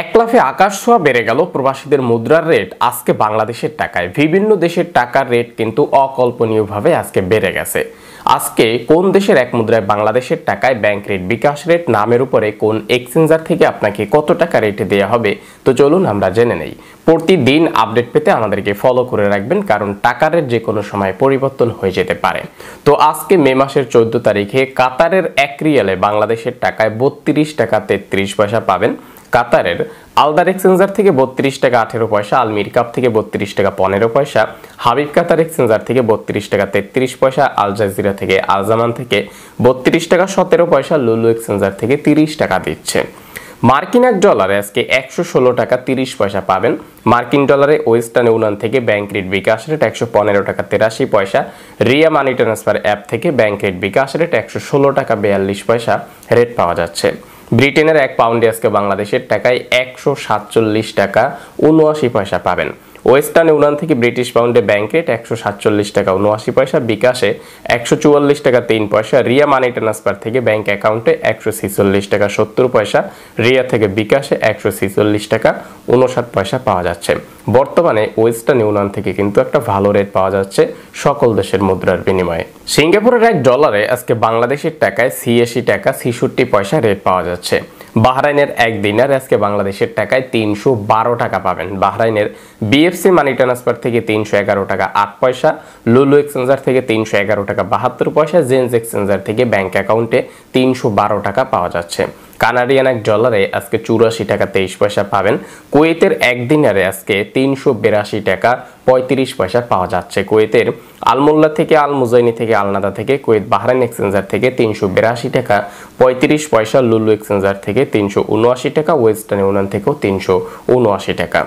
এক লাফে আকাশ ছোঁয়া বেড়ে গেল প্রবাসীদের মুদ্রার রেট আজকে বাংলাদেশের টাকায় বিভিন্ন দেশের টাকার রেট কিন্তু অকল্পনীয়ভাবে আজকে বেড়ে গেছে আজকে কোন দেশের এক মুদ্রায় বাংলাদেশের টাকায় ব্যাংক রেট বিকাশ রেট নামের উপরে কোন এক্সচেঞ্জার থেকে আপনাকে কত টাকা রেটে দেওয়া হবে তো চলুন আমরা জেনে নেই প্রতিদিন আপডেট পেতে আমাদেরকে ফলো করে রাখবেন কারণ টাকার রেট যে কোনো সময় পরিবর্তন হয়ে যেতে পারে তো আজকে মে মাসের চোদ্দ তারিখে কাতারের এক রিয়ালে বাংলাদেশের টাকায় বত্রিশ টাকা তেত্রিশ পয়সা পাবেন কাতারের আলদার এক্সচেঞ্জার থেকে বত্রিশ টাকা আঠেরো পয়সা আলমির কাপ থেকে বত্রিশ টাকা পনেরো পয়সা হাবিব কাতার এক্সচেঞ্জার থেকে বত্রিশ টাকা তেত্রিশ পয়সা আল জাজিরা থেকে আলজামান থেকে বত্রিশ টাকা সতেরো পয়সা লুলু এক্সচেঞ্জার থেকে তিরিশ টাকা দিচ্ছে মার্কিন এক ডলারে আজকে একশো ষোলো টাকা তিরিশ পয়সা পাবেন মার্কিন ডলারে ওয়েস্টার্ন ইউনিয়ন থেকে ব্যাংক রেট বিকাশ রেট একশো পনেরো টাকা তেরাশি পয়সা রিয়া মানি ট্রান্সফার অ্যাপ থেকে ব্যাংক রেট বিকাশ রেট একশো ষোলো টাকা বিয়াল্লিশ পয়সা রেট পাওয়া যাচ্ছে ব্রিটেনের এক পাউন্ডে আজকে বাংলাদেশের টাকায় একশো সাতচল্লিশ টাকা উনআশি পয়সা পাবেন ওয়েস্টার্ন ইউনিয়ন থেকে ব্রিটিশ পাউন্ডে ব্যাঙ্কেট একশো সাতচল্লিশ টাকা উনআশি পয়সা বিকাশে একশো চুয়াল্লিশ টাকা তিন পয়সা রিয়া মানি ট্রান্সফার থেকে ব্যাংক অ্যাকাউন্টে একশো ছিচল্লিশ টাকা সত্তর পয়সা রিয়া থেকে বিকাশে একশো ছিচল্লিশ টাকা উনষাট পয়সা পাওয়া যাচ্ছে বর্তমানে ওয়েস্টার্ন ইউনিয়ন থেকে কিন্তু একটা ভালো রেট পাওয়া যাচ্ছে সকল দেশের মুদ্রার বিনিময়ে সিঙ্গাপুরের এক ডলারে আজকে বাংলাদেশের টাকায় সিএসি টাকা ছিষট্টি পয়সা রেট পাওয়া যাচ্ছে বাহরাইনের এক দিনার আজকে বাংলাদেশের টাকায় তিনশো বারো টাকা পাবেন বাহরাইনের বিএফসি মানি ট্রান্সফার থেকে তিনশো এগারো টাকা আট পয়সা লুলু এক্সচেঞ্জার থেকে তিনশো এগারো টাকা বাহাত্তর পয়সা জেন্স এক্সচেঞ্জার থেকে ব্যাঙ্ক অ্যাকাউন্টে তিনশো বারো টাকা পাওয়া যাচ্ছে কানাডিয়ান এক ডলারে আজকে চুরাশি টাকা তেইশ পয়সা পাবেন কুয়েতের এক দিনারে আজকে তিনশো বিরাশি টাকা পঁয়ত্রিশ পয়সা পাওয়া যাচ্ছে কুয়েতের আলমোল্লা থেকে আলমুজাইনি থেকে আলনাদা থেকে কুয়েত বাহরাইন এক্সচেঞ্জার থেকে তিনশো বিরাশি টাকা পঁয়ত্রিশ পয়সা লুলু এক্সচেঞ্জার থেকে তিনশো উনআশি টাকা ওয়েস্টার্ন ইউনিয়ন থেকেও তিনশো উনআশি টাকা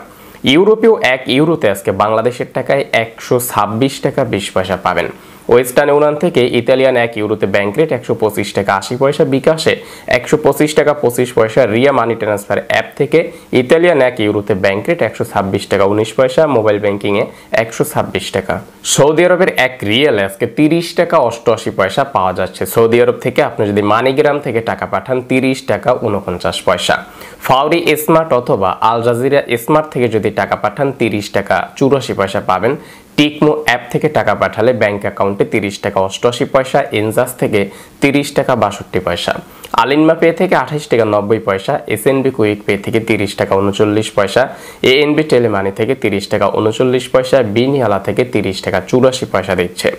ইউরোপেও এক ইউরোতে আজকে বাংলাদেশের টাকায় একশো ছাব্বিশ টাকা বিশ পয়সা পাবেন ওয়েস্টার্ন ইউনিয়ন থেকে ইতালিয়ান এক ইউরোতে ব্যাংক রেট একশো পঁচিশ টাকা আশি পয়সা বিকাশে একশো পঁচিশ টাকা পঁচিশ পয়সা রিয়া মানি ট্রান্সফার অ্যাপ থেকে ইতালিয়ান এক ইউরোতে ব্যাংক রেট একশো ছাব্বিশ টাকা উনিশ পয়সা মোবাইল ব্যাংকিংয়ে একশো ছাব্বিশ টাকা সৌদি আরবের এক রিয়েল আজকে তিরিশ টাকা অষ্টআশি পয়সা পাওয়া যাচ্ছে সৌদি আরব থেকে আপনি যদি মানিগ্রাম থেকে টাকা পাঠান তিরিশ টাকা উনপঞ্চাশ পয়সা ফাউরি স্মার্ট অথবা আল জাজিরা স্মার্ট থেকে যদি টাকা পাঠান তিরিশ টাকা চুরাশি পয়সা পাবেন টেকনো অ্যাপ থেকে টাকা পাঠালে ব্যাঙ্ক অ্যাকাউন্টে তিরিশ টাকা অষ্টআশি পয়সা এনজাস থেকে তিরিশ টাকা বাষট্টি পয়সা আলিনমা পে থেকে আঠাশ টাকা নব্বই পয়সা এস এনবি কুইক পে থেকে তিরিশ টাকা উনচল্লিশ পয়সা এ এনবি টেলিমানি থেকে তিরিশ টাকা উনচল্লিশ পয়সা বিনিয়ালা থেকে তিরিশ টাকা চুরাশি পয়সা দিচ্ছে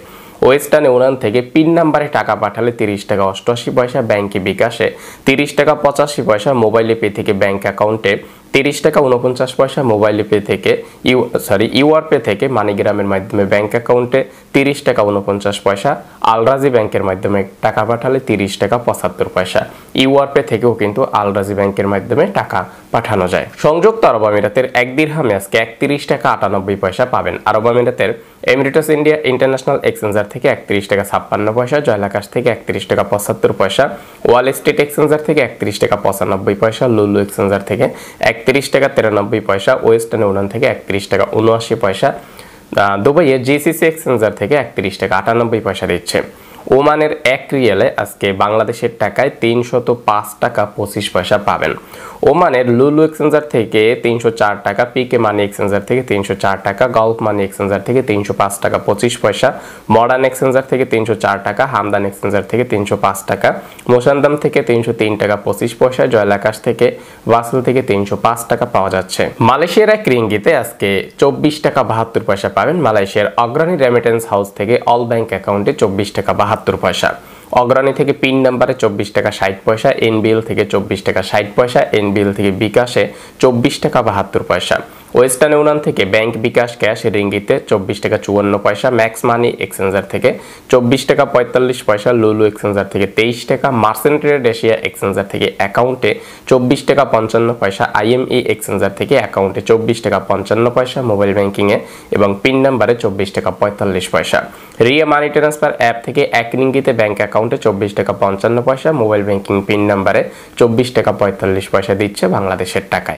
ওয়েস্টার্ন ইউনিয়ন থেকে পিন নাম্বারে টাকা পাঠালে তিরিশ টাকা অষ্টআশি পয়সা ব্যাঙ্কে বিকাশে তিরিশ টাকা পঁচাশি পয়সা মোবাইলে পে থেকে ব্যাঙ্ক অ্যাকাউন্টে তিরিশ টাকা উনপঞ্চাশ পয়সা মোবাইল পে থেকে ইউ সরি ইউআর পে থেকে মানিগ্রামের মাধ্যমে ব্যাংক অ্যাকাউন্টে তিরিশ টাকা উনপঞ্চাশ পয়সা আলরাজি ব্যাংকের মাধ্যমে টাকা পাঠালে তিরিশ টাকা পঁচাত্তর পয়সা ইউআর পে থেকেও কিন্তু আলরাজি ব্যাংকের মাধ্যমে টাকা পাঠানো যায় সংযুক্ত আরব আমিরাতের এক দীর্হামে আজকে একত্রিশ টাকা আটানব্বই পয়সা পাবেন আরব আমিরাতের এমিরেটস ইন্ডিয়া ইন্টারন্যাশনাল এক্সচেঞ্জার থেকে একত্রিশ টাকা ছাপ্পান্ন পয়সা জয়লাকাশ থেকে একত্রিশ টাকা পঁচাত্তর পয়সা ওয়াল স্ট্রিট এক্সচেঞ্জার থেকে একত্রিশ টাকা পঁচানব্বই পয়সা লুলু এক্সচেঞ্জার থেকে এক একত্রিশ টাকা তিরানব্বই পয়সা ওয়েস্টার্ন ইউনিয়ন থেকে একত্রিশ টাকা উনআশি পয়সা দুবাইয়ে জিসিসি এক্সচেঞ্জার থেকে একত্রিশ টাকা আটানব্বই পয়সা দিচ্ছে ওমানের এক রিয়েলে আজকে বাংলাদেশের টাকায় তিনশত পাঁচ টাকা পঁচিশ পয়সা পাবেন ওমানের লুলু এক্সচেঞ্জার থেকে তিনশো চার টাকা পিকে মানি এক্সচেঞ্জার থেকে তিনশো চার টাকা গল্ফ মানি এক্সচেঞ্জার থেকে তিনশো পাঁচ টাকা পঁচিশ পয়সা মডার্ন এক্সচেঞ্জার থেকে তিনশো চার টাকা হামদান এক্সচেঞ্জার থেকে তিনশো পাঁচ টাকা মোসান্দাম থেকে তিনশো তিন টাকা পঁচিশ পয়সা জয়লাকাশ থেকে ওয়াসল থেকে তিনশো পাঁচ টাকা পাওয়া যাচ্ছে মালয়েশিয়ার এক রিঙ্গিতে আজকে চব্বিশ টাকা বাহাত্তর পয়সা পাবেন মালয়েশিয়ার অগ্রণী রেমিটেন্স হাউস থেকে অল ব্যাংক অ্যাকাউন্টে চব্বিশ টাকা বাহাত্তর পয়সা অগ্রণী থেকে পিন নাম্বারে চব্বিশ টাকা ষাট পয়সা এনবিএল থেকে চব্বিশ টাকা ষাট পয়সা এনবিএল থেকে বিকাশে চব্বিশ টাকা বাহাত্তর পয়সা ওয়েস্টার্ন ইউনিয়ন থেকে ব্যাংক বিকাশ ক্যাশ রিঙ্গিতে চব্বিশ টাকা চুয়ান্ন পয়সা ম্যাক্স মানি এক্সচেঞ্জার থেকে চব্বিশ টাকা পঁয়তাল্লিশ পয়সা লুলু এক্সচেঞ্জার থেকে তেইশ টাকা মার্সেন্ট ট্রেড এশিয়া এক্সচেঞ্জার থেকে অ্যাকাউন্টে চব্বিশ টাকা পঞ্চান্ন পয়সা আইএমই এক্সচেঞ্জার e থেকে অ্যাকাউন্টে চব্বিশ টাকা পঞ্চান্ন পয়সা মোবাইল ব্যাংকিংয়ে এবং পিন নাম্বারে চব্বিশ টাকা পঁয়তাল্লিশ পয়সা রিয়া মানি ট্রান্সফার অ্যাপ থেকে এক রিঙ্গিতে ব্যাঙ্ক অ্যাকাউন্টে চব্বিশ টাকা পঞ্চান্ন পয়সা মোবাইল ব্যাঙ্কিং পিন নাম্বারে চব্বিশ টাকা পঁয়তাল্লিশ পয়সা দিচ্ছে বাংলাদেশের টাকায়